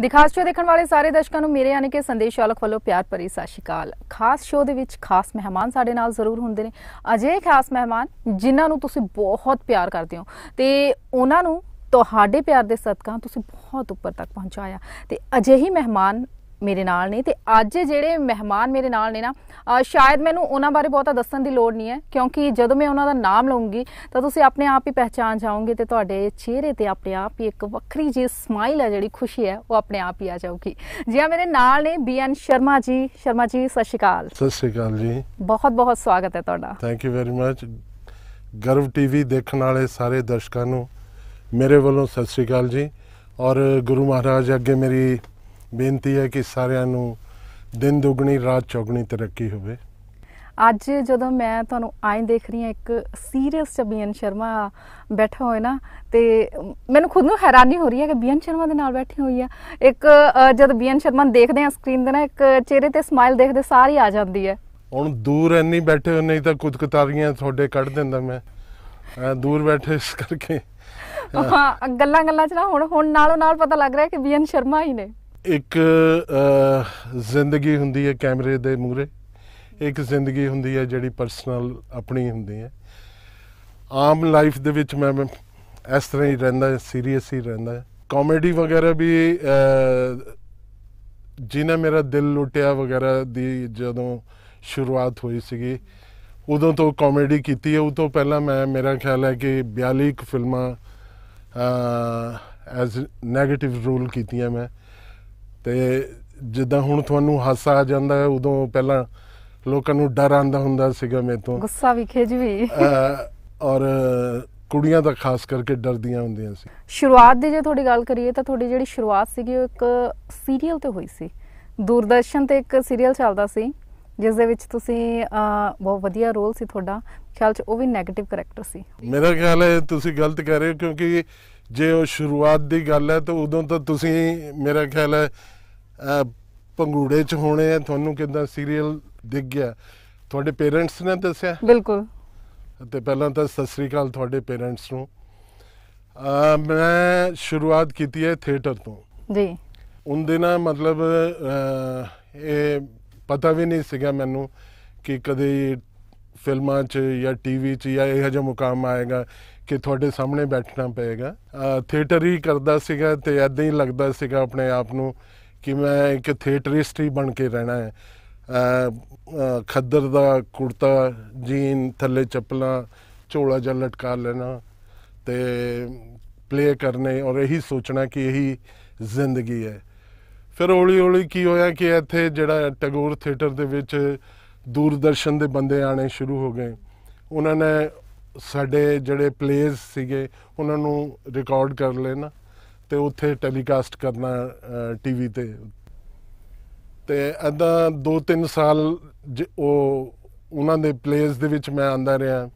ਦਿਖਾਸ show ਦੇਖਣ ਵਾਲੇ ਸਾਰੇ ਦਰਸ਼ਕਾਂ ਨੂੰ ਮੇਰੇ ਯਾਨੀ ਕਿ ਸੰਦੇਸ਼ ਵਾਲਕ ਵੱਲੋਂ ਪਿਆਰ ਭਰੀ ਸਤਿ ਸ਼੍ਰੀ ਅਕਾਲ ਖਾਸ ਸ਼ੋਅ ਦੇ ਵਿੱਚ ਖਾਸ ਮਹਿਮਾਨ ਸਾਡੇ ਨਾਲ ਜ਼ਰੂਰ ਹੁੰਦੇ ਨੇ ਅਜੇ ਖਾਸ ਮਹਿਮਾਨ ਜਿਨ੍ਹਾਂ ਨੂੰ ਤੁਸੀਂ ਬਹੁਤ ਪਿਆਰ ਕਰਦੇ ਹੋ ਤੇ ਉਹਨਾਂ ਨੂੰ ਤੁਹਾਡੇ ਪਿਆਰ ਦੇ ਸਦਕਾ ਤੁਸੀਂ ਬਹੁਤ ਉੱਪਰ ਤੱਕ ਪਹੁੰਚਾਇਆ ਤੇ ਅਜੇ ਹੀ ਮਹਿਮਾਨ ਮੇਰੇ ਨਾਲ ਨੇ ਤੇ ਅੱਜ ਜਿਹੜੇ ਮਹਿਮਾਨ ਮੇਰੇ ਨਾਲ ਨੇ ਨਾ ਸ਼ਾਇਦ ਮੈਨੂੰ ਉਹਨਾਂ ਬਾਰੇ ਬਹੁਤਾ ਦੱਸਣ ਦੀ ਲੋੜ ਨਹੀਂ ਹੈ ਕਿਉਂਕਿ ਜਦੋਂ ਮੈਂ ਉਹਨਾਂ ਦਾ ਨਾਮ ਲਵਾਂਗੀ ਤਾਂ ਤੁਸੀਂ ਆਪਣੇ ਆਪ ਹੀ ਪਹਿਚਾਨ ਜਾਓਗੇ ਤੇ ਤੁਹਾਡੇ ਚਿਹਰੇ ਤੇ ਆਪਣੇ ਆਪ ਹੀ ਇੱਕ ਵੱਖਰੀ ਜੀ ਸਮਾਈਲ ਹੈ ਜਿਹੜੀ ਖੁਸ਼ੀ ਹੈ ਉਹ ਆਪਣੇ ਆਪ ਹੀ ਆ ਜਾਊਗੀ ਜੀ ਆ ਮੇਰੇ ਨਾਲ ਨੇ ਬੀਐਨ ਸ਼ਰਮਾ ਜੀ ਸ਼ਰਮਾ ਜੀ ਸਤਿ ਸ਼੍ਰੀ ਅਕਾਲ ਸਤਿ ਸ਼੍ਰੀ ਅਕਾਲ ਜੀ ਬਹੁਤ ਬਹੁਤ ਸਵਾਗਤ ਹੈ ਤੁਹਾਡਾ thank you very much Garv TV ਦੇਖਣ ਵਾਲੇ ਸਾਰੇ ਦਰਸ਼ਕਾਂ ਨੂੰ ਮੇਰੇ ਵੱਲੋਂ ਸਤਿ ਸ਼੍ਰੀ ਅਕਾਲ ਜੀ ਔਰ ਗੁਰੂ ਮਹਾਰਾਜ ਅੱਗੇ ਮੇਰੀ ਬੇਨਤੀ ਹੈ ਕਿ ਸਾਰਿਆਂ ਨੂੰ ਦਿਨ ਦੁਗਣੀ ਰਾਤ ਚੌਗਣੀ ਤਰੱਕੀ ਹੋਵੇ ਅੱਜ ਜਦੋਂ ਮੈਂ ਤੁਹਾਨੂੰ ਆਏ ਦੇਖ ਰਹੀ ਹਾਂ ਇੱਕ ਸੀਰੀਅਸ ਚ ਬੀਐਨ ਸ਼ਰਮਾ ਬੈਠਾ ਹੋਇਆ ਨਾ ਤੇ ਮੈਨੂੰ ਖੁਦ ਨੂੰ ਹੈਰਾਨੀ ਹੋ ਰਹੀ ਹੈ ਕਿ ਬੀਐਨ ਸ਼ਰਮਾ ਦੇ ਨਾਲ ਬੈਠੀ ਹੋਈ ਆ ਇੱਕ ਜਦ ਬੀਐਨ ਸ਼ਰਮਾ ਦੇਖਦੇ ਆ ਸਕਰੀਨ ਤੇ ਨਾ ਇੱਕ ਚਿਹਰੇ ਤੇ ਸਮਾਈਲ ਦੇਖਦੇ ਸਾਰੀ ਆ ਜਾਂਦੀ ਹੈ ਹੁਣ ਦੂਰ ਐਨੀ ਬੈਠੇ ਹੋ ਨਹੀਂ ਤਾਂ ਕੁਝ ਕਤਾਰੀਆਂ ਤੁਹਾਡੇ ਕੱਢ ਦਿੰਦਾ ਮੈਂ ਦੂਰ ਬੈਠੇ ਇਸ ਕਰਕੇ ਹਾਂ ਗੱਲਾਂ ਗੱਲਾਂ ਚ ਨਾ ਹੁਣ ਹੁਣ ਨਾਲੋਂ ਨਾਲ ਪਤਾ ਲੱਗ ਰਿਹਾ ਕਿ ਬੀਐਨ ਸ਼ਰਮਾ ਹੀ ਨੇ ਇੱਕ ਜ਼ਿੰਦਗੀ ਹੁੰਦੀ ਹੈ ਕੈਮਰੇ ਦੇ ਮੂਹਰੇ ਇੱਕ ਜ਼ਿੰਦਗੀ ਹੁੰਦੀ ਹੈ ਜਿਹੜੀ ਪਰਸਨਲ ਆਪਣੀ ਹੁੰਦੀ ਹੈ ਆਮ ਲਾਈਫ ਦੇ ਵਿੱਚ ਮੈਂ ਇਸ ਤਰ੍ਹਾਂ ਹੀ ਰਹਿੰਦਾ ਸੀਰੀਅਸ ਹੀ ਰਹਿੰਦਾ ਕਾਮੇਡੀ ਵਗੈਰਾ ਵੀ ਜਿਨਾ ਮੇਰਾ ਦਿਲ ਲੁੱਟਿਆ ਵਗੈਰਾ ਦੀ ਜਦੋਂ ਸ਼ੁਰੂਆਤ ਹੋਈ ਸੀਗੀ ਉਦੋਂ ਤੋਂ ਕਾਮੇਡੀ ਕੀਤੀ ਹੈ ਉਹ ਤੋਂ ਪਹਿਲਾਂ ਮੈਂ ਮੇਰਾ ਖਿਆਲ ਹੈ ਕਿ 42 ਫਿਲਮਾਂ ਐਜ਼ 네ਗੇਟਿਵ ਰੋਲ ਕੀਤੀਆਂ ਮੈਂ ਤੇ ਜਿੱਦਾਂ ਹੁਣ ਤੁਹਾਨੂੰ ਹਾਸਾ ਆ ਜਾਂਦਾ ਹੈ ਉਦੋਂ ਪਹਿਲਾਂ ਲੋਕਾਂ ਨੂੰ ਡਰ ਆਂਦਾ ਹੁੰਦਾ ਸੀਗਾ ਮੇਰੇ ਤੋਂ ਗੁੱਸਾ ਵੀ ਖਿਜ ਵੀ ਔਰ ਕੁੜੀਆਂ ਤਾਂ ਖਾਸ ਕਰਕੇ ਡਰਦੀਆਂ ਹੁੰਦੀਆਂ ਸੀ ਸ਼ੁਰੂਆਤ ਦੀ ਜੇ ਤੁਹਾਡੀ ਗੱਲ ਕਰੀਏ ਤਾਂ ਤੁਹਾਡੀ ਜਿਹੜੀ ਸ਼ੁਰੂਆਤ ਸੀਗੀ ਉਹ ਇੱਕ ਸੀਰੀਅਲ ਤੇ ਹੋਈ ਸੀ ਦੂਰਦਰਸ਼ਨ ਤੇ ਇੱਕ ਸੀਰੀਅਲ ਚੱਲਦਾ ਸੀ ਜਿਸ ਦੇ ਵਿੱਚ ਤੁਸੀਂ ਬਹੁਤ ਵਧੀਆ ਰੋਲ ਸੀ ਤੁਹਾਡਾ ਖਿਆਲ ਚ ਉਹ ਵੀ 네ਗੇਟਿਵ ਕੈਰੈਕਟਰ ਸੀ ਮੇਰਾ ਖਿਆਲ ਹੈ ਤੁਸੀਂ ਗਲਤ ਕਹਿ ਰਹੇ ਹੋ ਕਿਉਂਕਿ ਜੇ ਉਹ ਸ਼ੁਰੂਆਤ ਦੀ ਗੱਲ ਹੈ ਤਾਂ ਉਦੋਂ ਤਾਂ ਤੁਸੀਂ ਮੇਰਾ ਖਿਆਲ ਹੈ ਪੰਗੂੜੇ 'ਚ ਹੋਣੇ ਆ ਤੁਹਾਨੂੰ ਕਿਦਾਂ ਸੀਰੀਅਲ ਦਿਖ ਗਿਆ ਤੁਹਾਡੇ ਪੇਰੈਂਟਸ ਨੇ ਦੱਸਿਆ ਬਿਲਕੁਲ ਤੇ ਪਹਿਲਾਂ ਤਾਂ ਸਤਿ ਸ੍ਰੀ ਅਕਾਲ ਤੁਹਾਡੇ ਪੇਰੈਂਟਸ ਨੂੰ ਮੈਂ ਸ਼ੁਰੂਆਤ ਕੀਤੀ ਹੈ ਥੀਏਟਰ ਤੋਂ ਜੀ ਉਹਦੇ ਨਾਲ ਮਤਲਬ ਇਹ ਪਤਾ ਵੀ ਨਹੀਂ ਸੀਗਾ ਮੈਨੂੰ ਕਿ ਕਦੇ ਫਿਲਮਾਂ 'ਚ ਜਾਂ ਟੀਵੀ 'ਚ ਜਾਂ ਇਹੋ ਜਿਹਾ ਮੁਕਾਮ ਆਏਗਾ ਕਿ ਤੁਹਾਡੇ ਸਾਹਮਣੇ ਬੈਠਣਾ ਪਏਗਾ ਥੀਏਟਰ ਹੀ ਕਰਦਾ ਸੀਗਾ ਤੇ ਐਦਾਂ ਹੀ ਲੱਗਦਾ ਸੀਗਾ ਆਪਣੇ ਆਪ ਨੂੰ ਕਿ ਮੈਂ ਇੱਕ ਥੀਏਟਰਿਸਟ ਹੀ ਬਣ ਕੇ ਰਹਿਣਾ ਹੈ ਖੱਦਰ ਦਾ ਕੁੜਤਾ ਜੀਨ ਥੱਲੇ ਚੱਪਲਾਂ ਝੋਲਾ ਜਾਂ ਲਟਕਾ ਲੈਣਾ ਤੇ ਪਲੇ ਕਰਨੇ ਔਰ ਇਹੀ ਸੋਚਣਾ ਕਿ ਇਹੀ ਜ਼ਿੰਦਗੀ ਹੈ ਫਿਰ ਹੌਲੀ ਹੌਲੀ ਕੀ ਹੋਇਆ ਕਿ ਇੱਥੇ ਜਿਹੜਾ ਟੈਗੋਰ ਥੀਏਟਰ ਦੇ ਵਿੱਚ ਦੂਰਦਰਸ਼ਨ ਦੇ ਬੰਦੇ ਆਣੇ ਸ਼ੁਰੂ ਹੋ ਗਏ ਉਹਨਾਂ ਨੇ ਸਾਡੇ ਜਿਹੜੇ ਪਲੇਸ ਸੀਗੇ ਉਹਨਾਂ ਨੂੰ ਰਿਕਾਰਡ ਕਰ ਲੈਣਾ ਤੇ ਉੱਥੇ ਟੈਲੀਕਾਸਟ ਕਰਨਾ ਟੀਵੀ ਤੇ ਤੇ ਅਦਾ 2-3 ਸਾਲ ਉਹ ਉਹਨਾਂ ਦੇ ਪਲੇਸ ਦੇ ਵਿੱਚ ਮੈਂ ਆਂਦਾ ਰਿਹਾ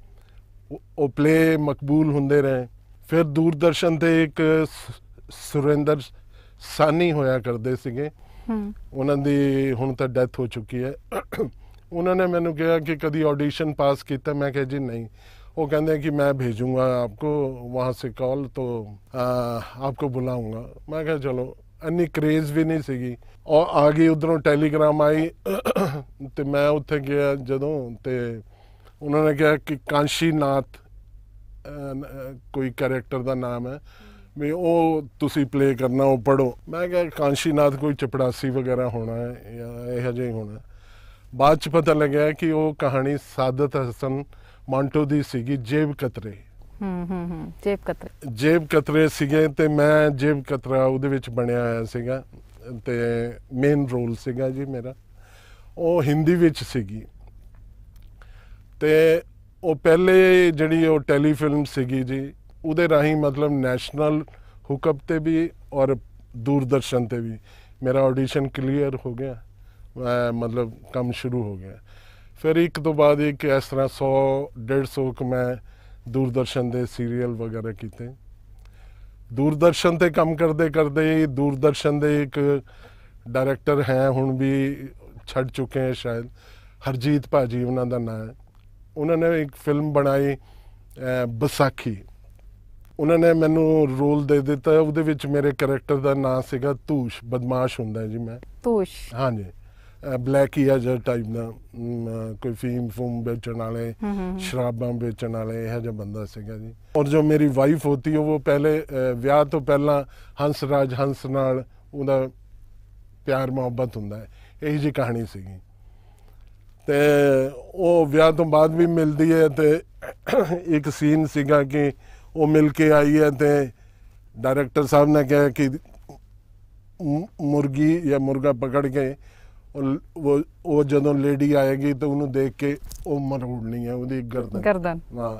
ਉਹ ਪਲੇ ਮਕਬੂਲ ਹੁੰਦੇ ਰਹੇ ਫਿਰ ਦੂਰਦਰਸ਼ਨ ਤੇ ਇੱਕ ਸੁਰਿੰਦਰ ਸਾਨੀ ਹੋਇਆ ਕਰਦੇ ਸੀਗੇ ਉਹਨਾਂ ਦੀ ਹੁਣ ਤਾਂ ਡੈਥ ਹੋ ਚੁੱਕੀ ਹੈ ਉਹਨਾਂ ਨੇ ਮੈਨੂੰ ਕਿਹਾ ਕਿ ਕਦੀ ਆਡੀਸ਼ਨ ਪਾਸ ਕੀਤਾ ਮੈਂ ਕਿਹਾ ਜੀ ਨਹੀਂ ਉਹ ਕਹਿੰਦੇ ਕਿ ਮੈਂ ਭੇਜੂਗਾ ਆਪਕੋ ਵਹਾਂ ਸੇ ਕਾਲ ਤੋ ਆਪਕੋ ਬੁਲਾਉਂਗਾ ਮੈਂ ਕਿਹਾ ਚਲੋ ਅੰਨੀ ਕ੍ਰੇਜ਼ ਵੀ ਨਹੀਂ ਸੀਗੀ ਔਰ ਆ ਗਈ ਉਧਰੋਂ ਟੈਲੀਗ੍ਰਾਮ ਆਈ ਤੇ ਮੈਂ ਉੱਥੇ ਗਿਆ ਜਦੋਂ ਤੇ ਉਹਨਾਂ ਨੇ ਕਿਹਾ ਕਿ ਕਾਂਸ਼ੀਨਾਥ ਕੋਈ ਕੈਰੈਕਟਰ ਦਾ ਨਾਮ ਹੈ ਵੀ ਉਹ ਤੁਸੀਂ ਪਲੇ ਕਰਨਾ ਉਹ ਪੜੋ ਮੈਂ ਕਿਹਾ ਕਾਂਸ਼ੀਨਾਥ ਕੋਈ ਚਪੜਾਸੀ ਵਗੈਰਾ ਹੋਣਾ ਹੈ ਜਾਂ ਇਹੋ ਜਿਹਾ ਹੀ ਹੋਣਾ ਬਾਅਦ ਚ ਪਤਾ ਲੱਗਿਆ ਕਿ ਉਹ ਕਹਾਣੀ ਸਾਦਤ ਹਸਨ ਮਾਂਟੋ ਦੀ ਸੀਗੀ ਜੇਬ ਕਤਰੇ ਹੂੰ ਹੂੰ ਹੂੰ ਜੇਬ ਕਤਰੇ ਜੇਬ ਕਤਰੇ ਸੀਗੇ ਤੇ ਮੈਂ ਜੇਬ ਕਤਰਾ ਉਹਦੇ ਵਿੱਚ ਬਣਿਆ ਆਇਆ ਸੀਗਾ ਤੇ ਮੇਨ ਰੋਲ ਸੀਗਾ ਜੀ ਮੇਰਾ ਉਹ ਹਿੰਦੀ ਵਿੱਚ ਸੀਗੀ ਤੇ ਉਹ ਪਹਿਲੇ ਜਿਹੜੀ ਉਹ ਟੈਲੀਫਿਲਮ ਸੀਗੀ ਜੀ ਉਹਦੇ ਰਾਹੀਂ ਮਤਲਬ ਨੈਸ਼ਨਲ ਹੁਕਮ ਤੇ ਵੀ ਔਰ ਦੂਰਦਰਸ਼ਨ ਤੇ ਵੀ ਮੇਰਾ ਆਡੀਸ਼ਨ ਕਲੀਅਰ ਹੋ ਗਿਆ ਮਤਲਬ ਕੰਮ ਸ਼ੁਰੂ ਹੋ ਗਿਆ ਫਿਰ ਇੱਕ ਤੋਂ ਬਾਅਦ ਇੱਕ ਇਸ ਤਰ੍ਹਾਂ 100 150 ਕ ਮੈਂ ਦੂਰਦਰਸ਼ਨ ਦੇ ਸੀਰੀਅਲ ਵਗੈਰਾ ਕੀਤੇ ਦੂਰਦਰਸ਼ਨ ਤੇ ਕੰਮ ਕਰਦੇ ਕਰਦੇ ਦੂਰਦਰਸ਼ਨ ਦੇ ਇੱਕ ਡਾਇਰੈਕਟਰ ਹੈ ਹੁਣ ਵੀ ਛੱਡ ਚੁੱਕੇ ਹੈ ਸ਼ਾਇਦ ਹਰਜੀਤ ਭਾਜੀ ਉਹਨਾਂ ਦਾ ਨਾਮ ਹੈ ਉਹਨਾਂ ਨੇ ਇੱਕ ਫਿਲਮ ਬਣਾਈ ਬਸਾਖੀ ਉਹਨਾਂ ਨੇ ਮੈਨੂੰ ਰੋਲ ਦੇ ਦਿੱਤਾ ਉਹਦੇ ਵਿੱਚ ਮੇਰੇ ਕੈਰੈਕਟਰ ਦਾ ਨਾਮ ਸੀਗਾ ਤੂਸ਼ ਬਦਮਾਸ਼ ਹੁੰਦਾ ਜੀ ਮੈਂ ਤੂਸ਼ ਹਾਂਜੀ ਬਲੈਕ ਹੀ ਆ ਜਿਹੜਾ ਟਾਈਪ ਦਾ ਕੋਈ ਫੀਮ ਫੂਮ ਵੇਚਣ ਵਾਲੇ ਸ਼ਰਾਬਾਂ ਵੇਚਣ ਵਾਲੇ ਇਹ ਜਿਹਾ ਬੰਦਾ ਸੀਗਾ ਜੀ ਔਰ ਜੋ ਮੇਰੀ ਵਾਈਫ ਹੋਤੀ ਉਹ ਪਹਿਲੇ ਵਿਆਹ ਤੋਂ ਪਹਿਲਾਂ ਹੰਸ ਰਾਜ ਹੰਸ ਨਾਲ ਉਹਦਾ ਪਿਆਰ ਮੁਹੱਬਤ ਹੁੰਦਾ ਹੈ ਇਹ ਜੀ ਕਹਾਣੀ ਸੀਗੀ ਤੇ ਉਹ ਵਿਆਹ ਤੋਂ ਬਾਅਦ ਵੀ ਮਿਲਦੀ ਹੈ ਤੇ ਇੱਕ ਸੀਨ ਸੀਗਾ ਕਿ ਉਹ ਮਿਲ ਕੇ ਆਈ ਹੈ ਤੇ ਡਾਇਰੈਕਟਰ ਸਾਹਿਬ ਨੇ ਕਿਹਾ ਕਿ ਮੁਰਗੀ ਜਾਂ ਮੁਰਗਾ ਪਕੜ ਕੇ ਉਹ ਉਹ ਜਦੋਂ ਲੇਡੀ ਆਏਗੀ ਤਾਂ ਉਹਨੂੰ ਦੇਖ ਕੇ ਉਹ ਮਰੋੜਨੀ ਹੈ ਉਹਦੀ ਗਰਦਨ ਗਰਦਨ ਹਾਂ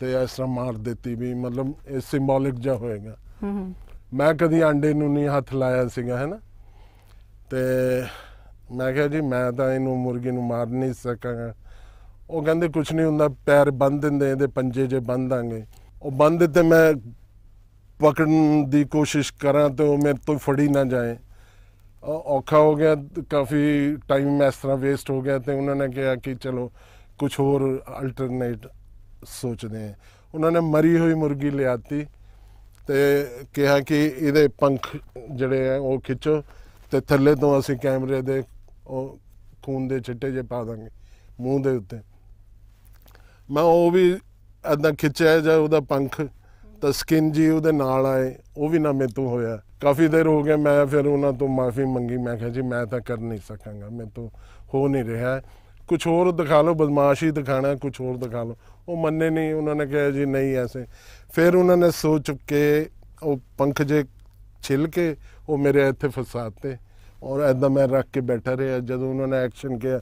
ਤੇ ਇਸ ਤਰ੍ਹਾਂ ਮਾਰ ਦਿੱਤੀ ਵੀ ਮਤਲਬ ਇਹ ਸਿੰਬੋਲਿਕ ਜਾ ਹੋਏਗਾ ਹੂੰ ਮੈਂ ਕਦੀ ਆਂਡੇ ਨੂੰ ਨਹੀਂ ਹੱਥ ਲਾਇਆ ਸੀਗਾ ਹੈਨਾ ਤੇ ਮੈਂ ਕਿਹਾ ਜੀ ਮੈਂ ਤਾਂ ਇਹਨੂੰ ਮੁਰਗੀ ਨੂੰ ਮਾਰ ਨਹੀਂ ਸਕਾਂਗਾ ਉਹ ਕਹਿੰਦੇ ਕੁਝ ਨਹੀਂ ਹੁੰਦਾ ਪੈਰ ਬੰਨ ਦਿੰਦੇ ਇਹਦੇ ਪੰਜੇ ਜੇ ਬੰਨ ਦਾਂਗੇ ਉਹ ਬੰਨ ਦਿੱਤੇ ਮੈਂ ਪਕੜਨ ਦੀ ਕੋਸ਼ਿਸ਼ ਕਰਾਂ ਤੇ ਉਹ ਮੇਰੇ ਤੋਂ ਫੜੀ ਨਾ ਜਾਏ ਔਖਾ ਹੋ ਗਿਆ ਕਾਫੀ ਟਾਈਮ ਇਸ ਤਰ੍ਹਾਂ ਵੇਸਟ ਹੋ ਗਿਆ ਤੇ ਉਹਨਾਂ ਨੇ ਕਿਹਾ ਕਿ ਚਲੋ ਕੁਝ ਹੋਰ ਅਲਟਰਨੇਟ ਸੋਚਦੇ ਹਾਂ ਉਹਨਾਂ ਨੇ ਮਰੀ ਹੋਈ ਮੁਰਗੀ ਲਿਆਤੀ ਤੇ ਕਿਹਾ ਕਿ ਇਹਦੇ ਪੰਖ ਜਿਹੜੇ ਆ ਉਹ ਖਿੱਚੋ ਤੇ ਥੱਲੇ ਤੋਂ ਅਸੀਂ ਕੈਮਰੇ ਦੇ ਉਹ ਖੂਨ ਦੇ ਛਿੱਟੇ ਜੇ ਪਾ ਦਾਂਗੇ ਮੂੰਹ ਦੇ ਉੱਤੇ ਮੈਂ ਉਹ ਵੀ ਅਦਾਂ ਖਿੱਚਿਆ ਜਾਂ ਉਹਦਾ ਪੰਖ ਤਾਂ ਸਕਿਨ ਜੀ ਉਹਦੇ ਨਾਲ ਆਏ ਉਹ ਵੀ ਨਾ ਮੇਰੇ ਤੋਂ ਹੋਇਆ ਕਾਫੀ ਦੇਰ ਹੋ ਗਿਆ ਮੈਂ ਫਿਰ ਉਹਨਾਂ ਤੋਂ ਮਾਫੀ ਮੰਗੀ ਮੈਂ ਕਿਹਾ ਜੀ ਮੈਂ ਤਾਂ ਕਰ ਨਹੀਂ ਸਕਾਂਗਾ ਮੇਰੇ ਤੋਂ ਹੋ ਨਹੀਂ ਰਿਹਾ ਕੁਝ ਹੋਰ ਦਿਖਾ ਲਓ ਬਦਮਾਸ਼ੀ ਦਿਖਾਣਾ ਕੁਝ ਹੋਰ ਦਿਖਾ ਲਓ ਉਹ ਮੰਨੇ ਨਹੀਂ ਉਹਨਾਂ ਨੇ ਕਿਹਾ ਜੀ ਨਹੀਂ ਐਸੇ ਫਿਰ ਉਹਨਾਂ ਨੇ ਸੋਚ ਕੇ ਉਹ ਪੰਖ ਜੇ ਛਿਲ ਕੇ ਉਹ ਮੇਰੇ ਇੱਥੇ ਫਸਾਤੇ ਔਰ ਐਦਾਂ ਮੈਂ ਰੱਖ ਕੇ ਬੈਠਾ ਰਿਹਾ ਜਦੋਂ ਉਹਨਾਂ ਨੇ ਐਕਸ਼ਨ ਕੀਤਾ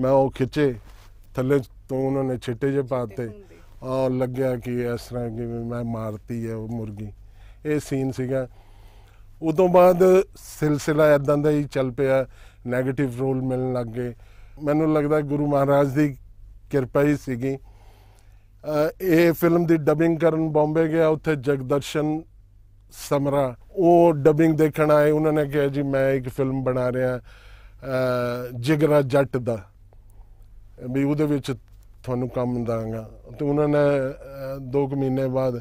ਮੈਂ ਉਹ ਖਿੱਚੇ ਥੱਲੇ ਤੋਂ ਉਹਨਾਂ ਨੇ ਛਿੱਟੇ ਜੇ ਪਾਤੇ ਔਰ ਲੱਗਿਆ ਕਿ ਇਸ ਤਰ੍ਹਾਂ ਕਿ ਮੈਂ ਮਾਰਤੀ ਹੈ ਉਹ ਮੁਰਗੀ ਇਹ ਸੀਨ ਸੀਗਾ ਉਦੋਂ ਬਾਅਦ ਸਿਲਸਿਲਾ ਇਦਾਂ ਦਾ ਹੀ ਚੱਲ ਪਿਆ 네ਗੇਟਿਵ ਰੋਲ ਮਿਲਣ ਲੱਗ ਗਏ ਮੈਨੂੰ ਲੱਗਦਾ ਗੁਰੂ ਮਹਾਰਾਜ ਦੀ ਕਿਰਪਾ ਹੀ ਸੀਗੀ ਇਹ ਫਿਲਮ ਦੀ ਡਬਿੰਗ ਕਰਨ ਬੰਬੇ ਗਿਆ ਉੱਥੇ ਜਗਦਰਸ਼ਨ ਸਮਰਾ ਉਹ ਡਬਿੰਗ ਦੇਖਣ ਆਏ ਉਹਨਾਂ ਨੇ ਕਿਹਾ ਜੀ ਮੈਂ ਇੱਕ ਫਿਲਮ ਬਣਾ ਰਿਹਾ ਜਿਗਰਾ ਜੱਟ ਦਾ ਵੀ ਉਹਦੇ ਵਿੱਚ ਤੁਹਾਨੂੰ ਕੰਮ ਦਾਂਗਾ ਤੇ ਉਹਨਾਂ ਨੇ 2 ਮਹੀਨੇ ਬਾਅਦ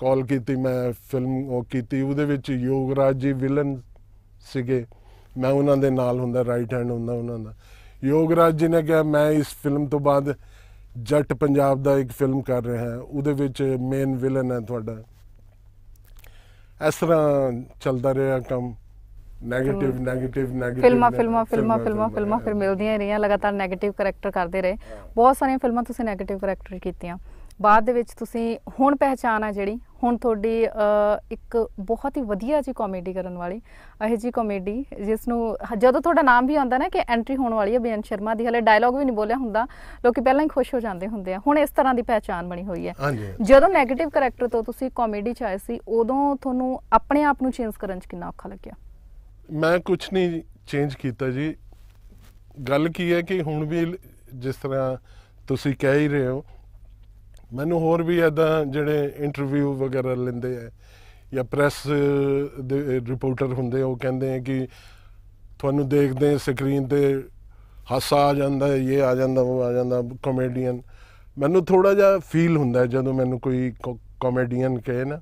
ਕਾਲ ਕੀਤੀ ਮੈਂ ਫਿਲਮ ਉਹ ਕੀਤੀ ਉਹਦੇ ਵਿੱਚ ਯੋਗਰਾਜ ਜੀ ਵਿਲਨ ਸੀਗੇ ਮੈਂ ਉਹਨਾਂ ਦੇ ਨਾਲ ਹੁੰਦਾ ਰਾਈਟ ਹੈਂਡ ਹੁੰਦਾ ਉਹਨਾਂ ਦਾ ਯੋਗਰਾਜ ਜੀ ਨੇ ਕਿਹਾ ਮੈਂ ਇਸ ਫਿਲਮ ਤੋਂ ਬਾਅਦ ਜੱਟ ਪੰਜਾਬ ਦਾ ਇੱਕ ਫਿਲਮ ਕਰ ਰਿਹਾ ਹਾਂ ਉਹਦੇ ਵਿੱਚ ਮੇਨ ਵਿਲਨ ਹੈ ਤੁਹਾਡਾ ਇਸ ਤਰ੍ਹਾਂ ਚੱਲਦਾ ਰਿਹਾ ਕੰਮ ਨੈਗੇਟਿਵ ਨੈਗੇਟਿਵ ਨੈਗੇਟਿਵ ਫਿਲਮਾਂ ਫਿਲਮਾਂ ਫਿਲਮਾਂ ਫਿਲਮਾਂ ਫਿਲਮਾਂ ਫਿਰ ਮਿਲਦੀਆਂ ਰਹੀਆਂ ਲਗਾਤਾਰ 네ਗੇਟਿਵ ਕੈਰੈਕਟਰ ਕਰਦੇ ਰਹੇ ਬਹੁਤ ਸਾਰੀਆਂ ਫਿਲਮਾਂ ਤੁਸੀਂ 네ਗੇਟਿਵ ਕੈਰੈਕਟਰ ਕੀਤੀਆਂ ਬਾਅਦ ਦੇ ਵਿੱਚ ਤੁਸੀਂ ਹੁਣ ਪਹਿਚਾਨ ਆ ਜਿਹੜੀ ਹੁਣ ਤੁਹਾਡੀ ਇੱਕ ਬਹੁਤ ਹੀ ਵਧੀਆ ਜੀ ਕਾਮੇਡੀ ਕਰਨ ਵਾਲੀ ਇਹ ਜੀ ਕਾਮੇਡੀ ਜਿਸ ਨੂੰ ਜਦੋਂ ਤੁਹਾਡਾ ਨਾਮ ਵੀ ਆਉਂਦਾ ਨਾ ਕਿ ਐਂਟਰੀ ਹੋਣ ਵਾਲੀ ਹੈ ਬੇਨ ਸ਼ਰਮਾ ਦੀ ਹਲੇ ਡਾਇਲੌਗ ਵੀ ਨਹੀਂ ਬੋਲਿਆ ਹੁੰਦਾ ਲੋਕੀ ਪਹਿਲਾਂ ਹੀ ਖੁਸ਼ ਹੋ ਜਾਂਦੇ ਹੁੰਦੇ ਆ ਹੁਣ ਇਸ ਤਰ੍ਹਾਂ ਦੀ ਪਹਿਚਾਨ ਬਣੀ ਹੋਈ ਹੈ ਜਦੋਂ 네ਗੇਟਿਵ ਕੈਰੈਕਟਰ ਤੋਂ ਤੁਸੀਂ ਕਾਮੇਡੀ ਚ ਆਏ ਸੀ ਉਦੋਂ ਤੁਹਾਨੂੰ ਆਪਣੇ ਆਪ ਨੂੰ ਚੇਂਜ ਕਰਨ ਚ ਕਿੰਨਾ ਔਖਾ ਲੱਗਿਆ ਮੈਂ ਕੁਝ ਨਹੀਂ ਚੇਂਜ ਕੀਤਾ ਜੀ ਗੱਲ ਕੀ ਹੈ ਕਿ ਹੁਣ ਵੀ ਜਿਸ ਤਰ੍ਹਾਂ ਤੁਸੀਂ ਕਹਿ ਹੀ ਰਹੇ ਹੋ ਮੈਨੂੰ ਹੋਰ ਵੀ ਐਦਾਂ ਜਿਹੜੇ ਇੰਟਰਵਿਊ ਵਗੈਰਾ ਲੈਂਦੇ ਆ ਜਾਂ ਪ੍ਰੈਸ ਦੇ ਰਿਪੋਰਟਰ ਹੁੰਦੇ ਉਹ ਕਹਿੰਦੇ ਆ ਕਿ ਤੁਹਾਨੂੰ ਦੇਖਦੇ ਸਕਰੀਨ ਤੇ ਹਾਸਾ ਆ ਜਾਂਦਾ ਇਹ ਆ ਜਾਂਦਾ ਉਹ ਆ ਜਾਂਦਾ ਕਾਮੇਡੀਅਨ ਮੈਨੂੰ ਥੋੜਾ ਜਿਹਾ ਫੀਲ ਹੁੰਦਾ ਜਦੋਂ ਮੈਨੂੰ ਕੋਈ ਕਾਮੇਡੀਅਨ ਕਹੇ ਨਾ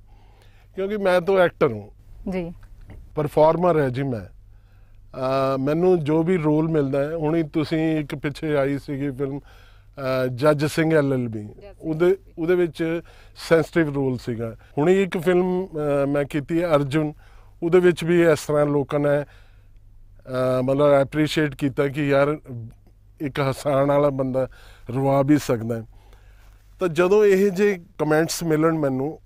ਕਿਉਂਕਿ ਮੈਂ ਤਾਂ ਐਕਟਰ ਹਾਂ ਜੀ ਪਰਫਾਰਮਰ ਹੈ ਜੀ ਮੈਂ ਮੈਨੂੰ ਜੋ ਵੀ ਰੋਲ ਮਿਲਦਾ ਹੈ ਹੁਣੀ ਤੁਸੀਂ ਇੱਕ ਪਿੱਛੇ ਆਈ ਸੀਗੀ ਫਿਲਮ ਜੱਜ ਸਿੰਘ ਐਲਐਲਬੀ ਉਹਦੇ ਉਹਦੇ ਵਿੱਚ ਸੈਂਸਿਟਿਵ ਰੋਲ ਸੀਗਾ ਹੁਣੀ ਇੱਕ ਫਿਲਮ ਮੈਂ ਕੀਤੀ ਹੈ ਅਰਜੁਨ ਉਹਦੇ ਵਿੱਚ ਵੀ ਇਸ ਤਰ੍ਹਾਂ ਲੋਕਾਂ ਨੇ ਮਤਲਬ ਐਪਰੀਸ਼ੀਏਟ ਕੀਤਾ ਕਿ ਯਾਰ ਇੱਕ ਹਸਾਨ ਵਾਲਾ ਬੰਦਾ ਰਵਾ ਵੀ ਸਕਦਾ ਤਾਂ ਜਦੋਂ ਇਹ ਜੇ ਕਮੈਂਟਸ ਮਿਲਣ ਮੈਨੂੰ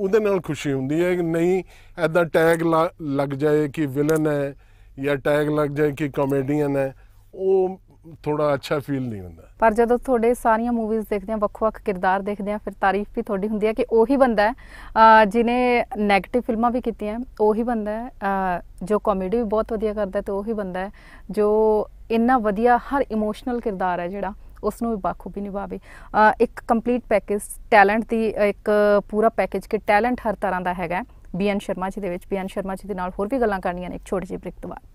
ਉਹਦੇ ਨਾਲ ਖੁਸ਼ੀ ਹੁੰਦੀ ਹੈ ਕਿ ਨਹੀਂ ਐਦਾਂ ਟੈਗ ਲੱਗ ਜਾਏ ਕਿ ਵਿਲਨ ਹੈ ਜਾਂ ਟੈਗ ਲੱਗ ਜਾਏ ਕਿ ਕਾਮੇਡੀਅਨ ਹੈ ਉਹ ਥੋੜਾ ਅੱਛਾ ਫੀਲ ਨਹੀਂ ਹੁੰਦਾ ਪਰ ਜਦੋਂ ਤੁਹਾਡੇ ਸਾਰੀਆਂ ਮੂਵੀਜ਼ ਦੇਖਦੇ ਆ ਵੱਖ-ਵੱਖ ਕਿਰਦਾਰ ਦੇਖਦੇ ਆ ਫਿਰ ਤਾਰੀਫ ਵੀ ਤੁਹਾਡੀ ਹੁੰਦੀ ਹੈ ਕਿ ਉਹੀ ਬੰਦਾ ਹੈ ਜਿਨੇ 네ਗੇਟਿਵ ਫਿਲਮਾਂ ਵੀ ਕੀਤੀਆਂ ਉਹੀ ਬੰਦਾ ਹੈ ਜੋ ਕਾਮੇਡੀ ਵੀ ਬਹੁਤ ਵਧੀਆ ਕਰਦਾ ਤੇ ਉਹੀ ਬੰਦਾ ਹੈ ਜੋ ਇੰਨਾ ਵਧੀਆ ਹਰ ਇਮੋਸ਼ਨਲ ਕਿਰਦਾਰ ਹੈ ਜਿਹੜਾ ਉਸ ਨੂੰ ਵੀ ਬਾਖੂਬੀ ਨਿਭਾਵੇ ਇੱਕ ਕੰਪਲੀਟ ਪੈਕੇਜ ਟੈਲੈਂਟ ਦੀ ਇੱਕ ਪੂਰਾ ਪੈਕੇਜ ਕਿ ਟੈਲੈਂਟ ਹਰ ਤਰ੍ਹਾਂ ਦਾ ਹੈਗਾ ਬੀਐਨ ਸ਼ਰਮਾ ਜੀ ਦੇ ਵਿੱਚ ਬੀਐਨ ਸ਼ਰਮਾ ਜੀ ਦੇ ਨਾਲ ਹੋਰ ਵੀ ਗੱਲਾਂ ਕਰਨੀਆਂ ਨੇ ਇੱਕ ਛੋਟੀ ਜਿਹੀ ਬ੍ਰੇਕ ਤੋਂ ਬਾਅਦ